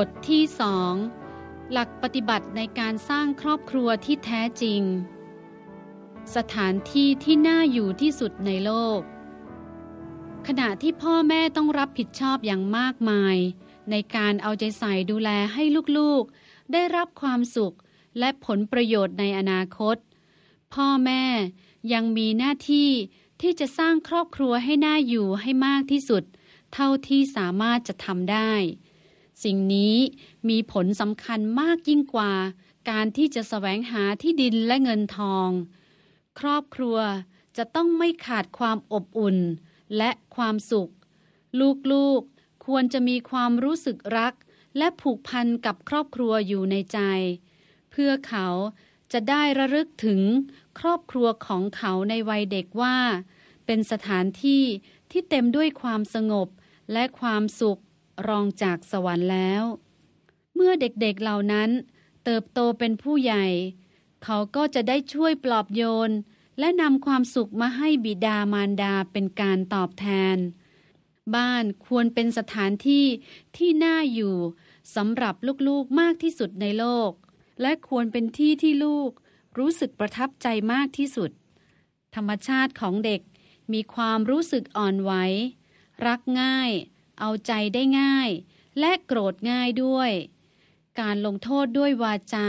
บทที่สอง หลักปฏิบัติในการสร้างครอบครัวที่แท้จริง สถานที่ที่น่าอยู่ที่สุดในโลก ขณะที่พ่อแม่ต้องรับผิดชอบอย่างมากมาย ในการเอาใจใส่ดูแลให้ลูกๆ ได้รับความสุขและผลประโยชน์ในอนาคต พ่อแม่ยังมีหน้าที่ที่จะสร้างครอบครัวให้น่าอยู่ให้มากที่สุด เท่าที่สามารถจะทำได้สิ่งนี้มีผลสำคัญมากยิ่งกว่า การที่จะสแสวงหาที่ดินและเงินทอง ครอบครัวจะต้องไม่ขาดความอบอุ่นและความสุข ลูกๆควรจะมีความรู้สึกรักและผูกพันกับครอบครัวอยู่ในใจ เพื่อเขาจะได้ระลึกถึงครอบครัวของเขาในวัยเด็กว่า เป็นสถานที่ที่เต็มด้วยความสงบและความสุขรองจากสวรรค์แล้ว เมื่อเด็กๆเเหล่านั้น เติบโตเป็นผู้ใหญ่ เขาก็จะได้ช่วยปลอบโยนและนำความสุขมาให้บิดามารดาเป็นการตอบแทน บ้านควรเป็นสถานที่ที่น่าอยู่สำหรับลูกๆมากที่สุดในโลก และควรเป็นที่ที่ลูก รู้สึกประทับใจมากที่สุด ธรรมชาติของเด็กมีความรู้สึกอ่อนไหวรักง่ายเอาใจได้ง่าย และโกรธง่ายด้วย การลงโทษด้วยวาจา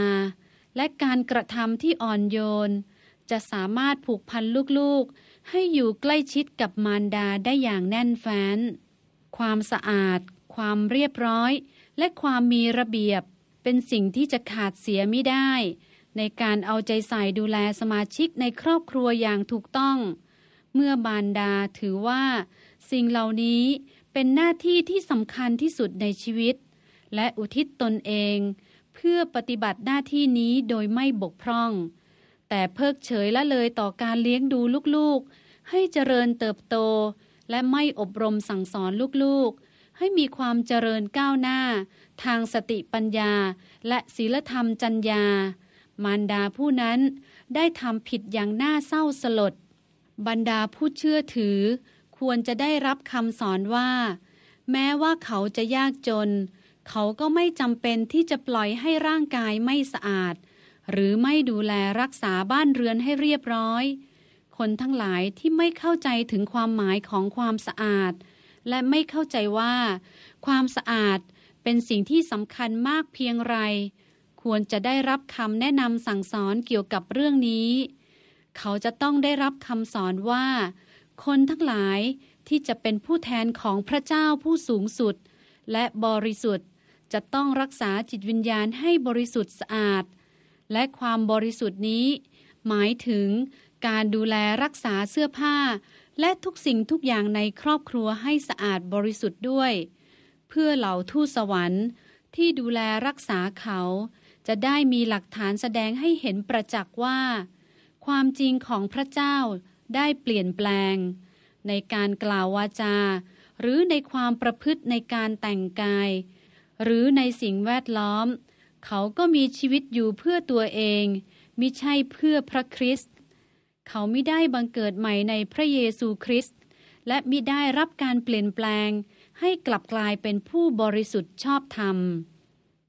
และการกระทำที่อ่อนโยนจะสามารถผูกพันลูกๆ ให้อยู่ใกล้ชิดกับมารดาได้อย่างแน่นแฟ้นความสะอาด ความเรียบร้อย และความมีระเบียบเป็นสิ่งที่จะขาดเสียไม่ได้ ในการเอาใจใส่ดูแลสมาชิกในครอบครัวอย่างถูกต้อง เมื่อบานดาถือว่า สิ่งเหล่านี้เป็นหน้าที่ที่สำคัญที่สุดในชีวิต และอุทิศตนเอง เพื่อปฏิบัติหน้าที่นี้โดยไม่บกพร่อง แต่เพิกเฉยละเลยต่อการเลี้ยงดูลูกๆ ให้เจริญเติบโต และไม่อบรมสั่งสอนลูกๆ ให้มีความเจริญก้าวหน้า ทางสติปัญญาและศีลธรรมจัญญามารดาผู้นั้นได้ทำผิดอย่างน่าเศร้าสลด บรรดาผู้เชื่อถือควรจะได้รับคำสอนว่า แม้ว่าเขาจะยากจน เขาก็ไม่จำเป็นที่จะปล่อยให้ร่างกายไม่สะอาด หรือไม่ดูแลรักษาบ้านเรือนให้เรียบร้อย คนทั้งหลายที่ไม่เข้าใจถึงความหมายของความสะอาด และไม่เข้าใจว่า ความสะอาดเป็นสิ่งที่สำคัญมากเพียงไร ควรจะได้รับคำแนะนำสั่งสอนเกี่ยวกับเรื่องนี้ เขาจะต้องได้รับคำสอนว่าคนทั้งหลายที่จะเป็นผู้แทนของพระเจ้าผู้สูงสุด และบริสุทธิ์จะต้องรักษาจิตวิญญาณให้บริสุทธิ์สะอาด และความบริสุทธิ์นี้ หมายถึงการดูแลรักษาเสื้อผ้า และทุกสิ่งทุกอย่างในครอบครัวให้สะอาดบริสุทธิ์ด้วย เพื่อเหล่าทูตสวรรค์ที่ดูแลรักษาเขา จะได้มีหลักฐานแสดงให้เห็นประจักษ์ว่า ความจริงของพระเจ้าได้เปลี่ยนแปลง ในการกล่าววาจา หรือในความประพฤติในการแต่งกาย หรือในสิ่งแวดล้อม เขาก็มีชีวิตอยู่เพื่อตัวเองมิใช่เพื่อพระคริสต์เขาไม่ได้บังเกิดใหม่ในพระเยซูคริสต์และมิได้รับการเปลี่ยนแปลง ให้กลับกลายเป็นผู้บริสุทธิ์ชอบธรรม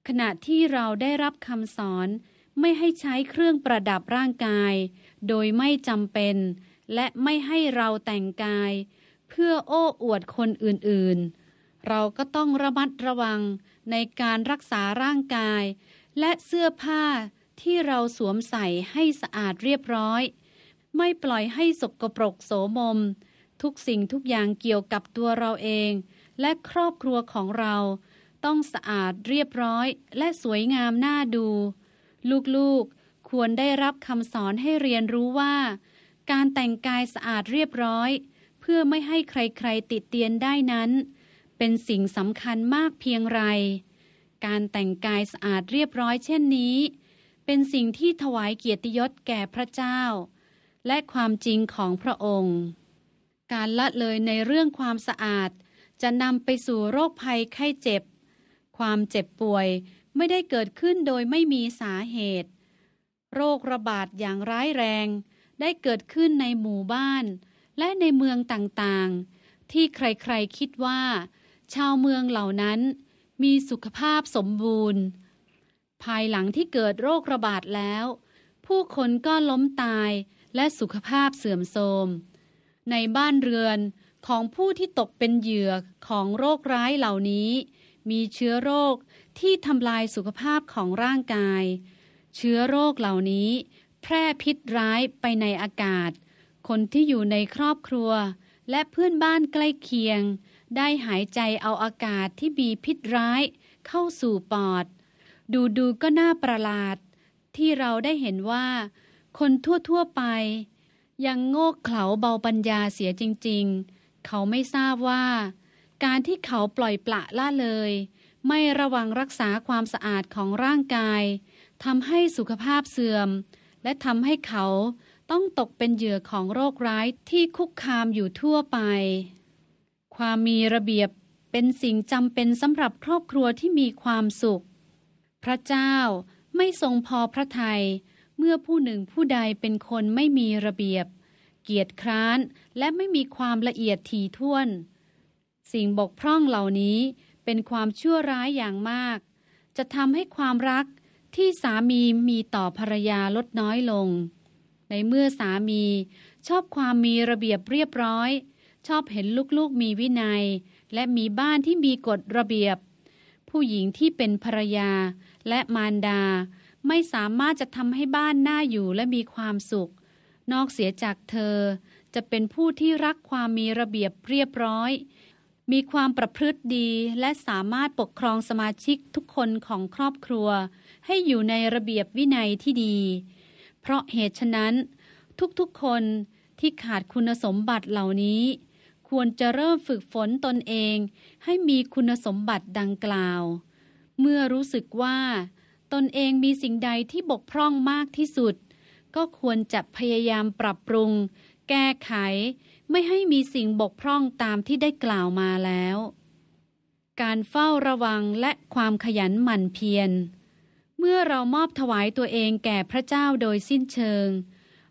ขณะที่เราได้รับคำสอนไม่ให้ใช้เครื่องประดับร่างกาย โดยไม่จำเป็นและไม่ให้เราแต่งกาย เพื่อโอ้อวดคนอื่นๆ เราก็ต้องระมัดระวังในการรักษาร่างกาย และเสื้อผ้าที่เราสวมใส่ให้สะอาดเรียบร้อย ไม่ปล่อยให้สกปรกโสมม ทุกสิ่งทุกอย่างเกี่ยวกับตัวเราเอง และครอบครัวของเรา ต้องสะอาดเรียบร้อยและสวยงามน่าดู ลูกๆ ควรได้รับคำสอนให้เรียนรู้ว่าการแต่งกายสะอาดเรียบร้อย เพื่อไม่ให้ใครๆติดเตียนได้นั้น เป็นสิ่งสำคัญมากเพียงไร การแต่งกายสะอาดเรียบร้อยเช่นนี้ เป็นสิ่งที่ถวายเกียรติยศแก่พระเจ้า และความจริงของพระองค์ การละเลยในเรื่องความสะอาด จะนำไปสู่โรคภัยไข้เจ็บ ความเจ็บป่วยไม่ได้เกิดขึ้นโดยไม่มีสาเหตุ โรคระบาดอย่างร้ายแรงได้เกิดขึ้นในหมู่บ้าน และในเมืองต่างๆ ที่ใครๆ คิดว่า ชาวเมืองเหล่านั้นมีสุขภาพสมบูรณ์ ภายหลังที่เกิดโรคระบาดแล้ว ผู้คน ก็ล้มตายและสุขภาพเสื่อมโทรม ในบ้านเรือนของผู้ที่ตกเป็นเหยื่อของโรคร้ายเหล่านี้ มีเชื้อโรคที่ทำลายสุขภาพของร่างกาย เชื้อโรคเหล่านี้แพร่พิษร้ายไปในอากาศ คนที่อยู่ในครอบครัว และเพื่อนบ้านใกล้เคียง ได้หายใจเอาอากาศที่มีพิษร้าย เข้าสู่ปอด ดูดูก็น่าประหลาด ที่เราได้เห็นว่า คนทั่วๆไป ยังโง่เขลาเบาปัญญาเสียจริง ๆ เขาไม่ทราบว่า การที่เขาปล่อยปละละเลย ไม่ระวังรักษาความสะอาดของร่างกายทำให้สุขภาพเสื่อมและทำให้เขาต้องตกเป็นเหยื่อของโรคร้ายที่คุกคามอยู่ทั่วไป ความมีระเบียบเป็นสิ่งจำเป็นสำหรับครอบครัวที่มีความสุข พระเจ้าไม่ทรงพอพระทยัยเมื่อผู้หนึ่งผู้ใดเป็นคนไม่มีระเบียบ เกียรติคร้านและไม่มีความละเอียดถี่ถ้วน สิ่งบกพร่องเหล่านี้เป็นความชั่วร้ายอย่างมาก จะทำให้ความรักที่สามีมีต่อภรรยาลดน้อยลง ในเมื่อสามีชอบความมีระเบียบเรียบร้อย ชอบเห็นลูกๆมีวินยัย และมีบ้านที่มีกฎระเบียบ ผู้หญิงที่เป็นภรรยาและมารดาไม่สามารถจะทำให้บ้านน่าอยู่และมีความสุข นอกเสียจากเธอจะเป็นผู้ที่รักความมีระเบียบเรียบร้อย มีความประพฤติดีและสามารถปกครองสมาชิกทุกคนของครอบครัวให้อยู่ในระเบียบวินัยที่ดี เพราะเหตุฉะนั้น ทุกๆคนที่ขาดคุณสมบัติเหล่านี้ ควรจะเริ่มฝึกฝนตนเอง ให้มีคุณสมบัติดังกล่าว เมื่อรู้สึกว่า ตนเองมีสิ่งใดที่บกพร่องมากที่สุด ก็ควรจะพยายามปรับปรุง แก้ไขไม่ให้มีสิ่งบกพร่องตามที่ได้กล่าวมาแล้ว การเฝ้าระวังและความขยันหมั่นเพียรเมื่อเรามอบถวายตัวเองแก่พระเจ้าโดยสิ้นเชิง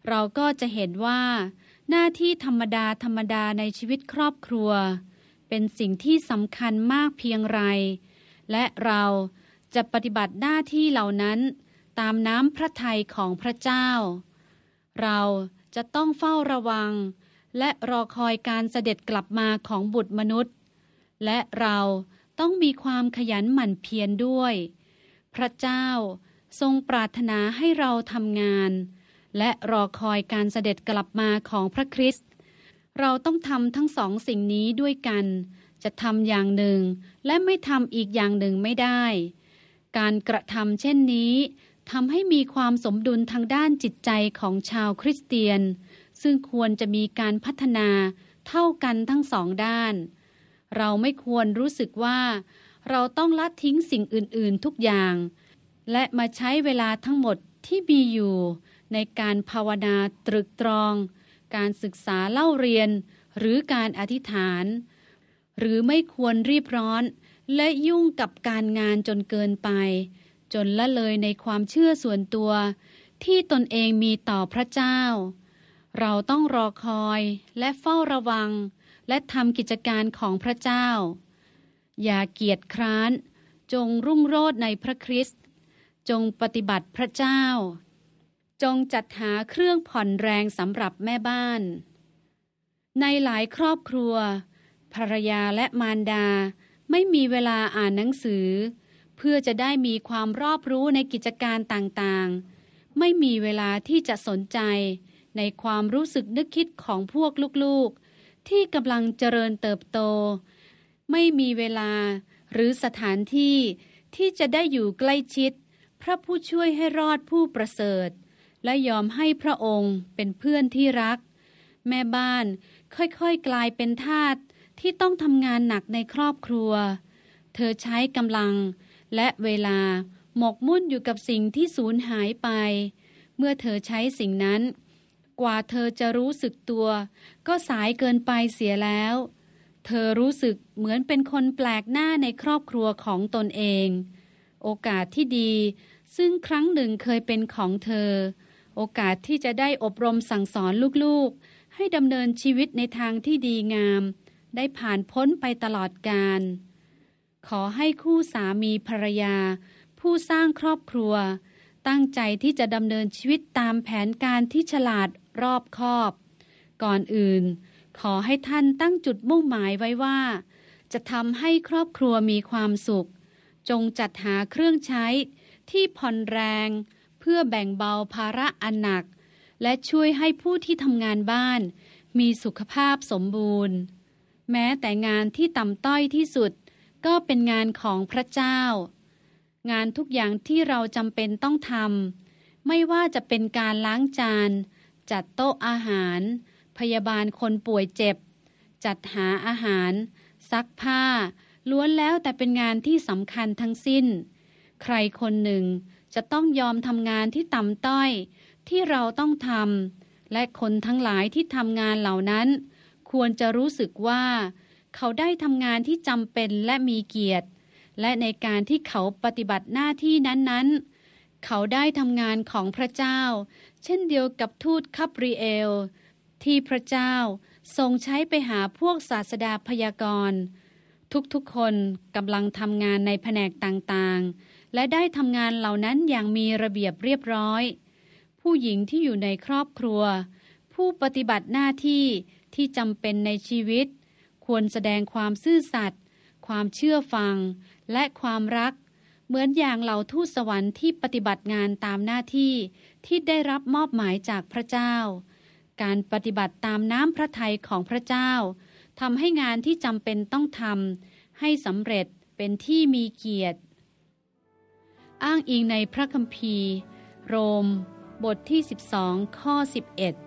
เราก็จะเห็นว่า หน้าที่ธรรมดาธรรมดาในชีวิตครอบครัว เป็นสิ่งที่สำคัญมากเพียงไร และเราจะปฏิบัติหน้าที่เหล่านั้นตามน้ำพระทัยของพระเจ้า เราจะต้องเฝ้าระวัง และรอคอยการเสด็จกลับมาของบุตรมนุษย์ และเราต้องมีความขยันหมั่นเพียรด้วยพระเจ้าทรงปรารถนาให้เราทำงาน และรอคอยการเสด็จกลับมาของพระคริสต์ เราต้องทำทั้งสองสิ่งนี้ด้วยกัน จะทำอย่างหนึ่งและไม่ทำอีกอย่างหนึ่งไม่ได้ การกระทำเช่นนี้ทำให้มีความสมดุลทางด้านจิตใจของชาวคริสเตียน ซึ่งควรจะมีการพัฒนาเท่ากันทั้งสองด้าน เราไม่ควรรู้สึกว่าเราต้องละทิ้งสิ่งอื่น ๆ ทุกอย่าง และมาใช้เวลาทั้งหมดที่มีอยู่ ในการภาวนาตรึกตรอง การศึกษาเล่าเรียนหรือการอธิษฐาน หรือไม่ควรรีบร้อนและยุ่งกับการงานจนเกินไป จนละเลยในความเชื่อส่วนตัว ที่ตนเองมีต่อพระเจ้า เราต้องรอคอยและเฝ้าระวัง และทำกิจการของพระเจ้าอย่าเกียจคร้าน จงรุ่งโรจน์ในพระคริสต์ จงปฏิบัติพระเจ้า จงจัดหาเครื่องผ่อนแรงสำหรับแม่บ้าน ในหลายครอบครัว ภรรยาและมารดาไม่มีเวลาอ่านหนังสือ เพื่อจะได้มีความรอบรู้ในกิจการต่างๆ ไม่มีเวลาที่จะสนใจ ในความรู้สึกนึกคิดของพวกลูก ๆ ที่กำลังเจริญเติบโตไม่มีเวลาหรือสถานที่ที่จะได้อยู่ใกล้ชิด พระผู้ช่วยให้รอดผู้ประเสริฐ และยอมให้พระองค์เป็นเพื่อนที่รัก แม่บ้านค่อยๆกลายเป็นทาสที่ต้องทำงานหนักในครอบครัว เธอใช้กำลัง และเวลาหมกมุ่นอยู่กับสิ่งที่สูญหายไป เมื่อเธอใช้สิ่งนั้น กว่าเธอจะรู้สึกตัวก็สายเกินไปเสียแล้วเธอรู้สึกเหมือนเป็นคนแปลกหน้าในครอบครัวของตนเอง โอกาสที่ดี ซึ่งครั้งหนึ่งเคยเป็นของเธอ โอกาสที่จะได้อบรมสั่งสอนลูกๆ ให้ดำเนินชีวิตในทางที่ดีงาม ได้ผ่านพ้นไปตลอดกาลขอให้คู่สามีภรรยา ผู้สร้างครอบครัว ตั้งใจที่จะดำเนินชีวิตตามแผนการที่ฉลาดรอบคอบ ก่อนอื่นขอให้ท่านตั้งจุดมุ่งหมายไว้ว่า จะทำให้ครอบครัวมีความสุข จงจัดหาเครื่องใช้ ที่ผ่อนแรง เพื่อแบ่งเบาภาระอันหนัก และช่วยให้ผู้ที่ทำงานบ้าน มีสุขภาพสมบูรณ์ แม้แต่งานที่ต่ำต้อยที่สุดก็เป็นงานของพระเจ้า งานทุกอย่างที่เราจำเป็นต้องทำไม่ว่าจะเป็นการล้างจาน จัดโต๊ะอาหารพยาบาลคนป่วยเจ็บ จัดหาอาหาร ซักผ้า ล้วนแล้วแต่เป็นงานที่สำคัญทั้งสิ้น ใครคนหนึ่งจะต้องยอมทำงานที่ต่ำต้อยที่เราต้องทำและคนทั้งหลายที่ทำงานเหล่านั้น ควรจะรู้สึกว่า เขาได้ทำงานที่จำเป็นและมีเกียรติ และในการที่เขาปฏิบัติหน้าที่นั้นๆเขาได้ทำงานของพระเจ้า เช่นเดียวกับทูตคับริเอลที่พระเจ้าทรงใช้ไปหาพวกศาสดาพยากรณ์ทุกๆคนกำลังทำงานในแผนกต่างๆ และได้ทำงานเหล่านั้นอย่างมีระเบียบเรียบร้อย ผู้หญิงที่อยู่ในครอบครัว ผู้ปฏิบัติหน้าที่ที่จำเป็นในชีวิต ควรแสดงความซื่อสัตย์ความเชื่อฟังและความรัก เหมือนอย่างเหล่าทูตสวรรค์ที่ปฏิบัติงานตามหน้าที่ที่ได้รับมอบหมายจากพระเจ้าการปฏิบัติตามน้ำพระทัยของพระเจ้าทำให้งานที่จำเป็นต้องทำให้สำเร็จเป็นที่มีเกียรติ อ้างอิงในพระคัมภีร์ โรม บทที่ 12 ข้อ 11